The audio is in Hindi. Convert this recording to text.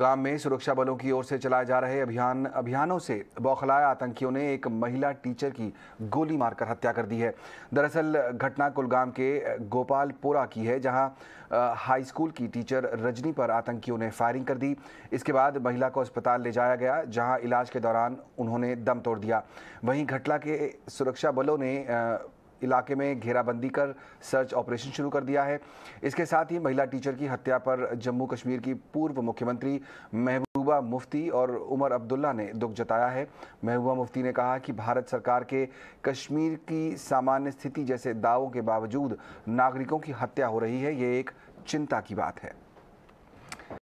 गांव में सुरक्षा बलों की ओर से चलाए जा रहे अभियान अभियानों से बौखलाए आतंकियों ने एक महिला टीचर की गोली मारकर हत्या कर दी है दरअसल घटना कुलगाम के गोपालपुरा की है जहां हाई स्कूल की टीचर रजनी पर आतंकियों ने फायरिंग कर दी इसके बाद महिला को अस्पताल ले जाया गया जहां इलाज के दौरान उन्होंने दम तोड़ दिया वहीं घटना के सुरक्षा बलों ने इलाके में घेराबंदी कर सर्च ऑपरेशन शुरू कर दिया है इसके साथ ही महिला टीचर की हत्या पर जम्मू कश्मीर की पूर्व मुख्यमंत्री महबूबा मुफ्ती और उमर अब्दुल्ला ने दुख जताया है महबूबा मुफ्ती ने कहा कि भारत सरकार के कश्मीर की सामान्य स्थिति जैसे दावों के बावजूद नागरिकों की हत्या हो रही है ये एक चिंता की बात है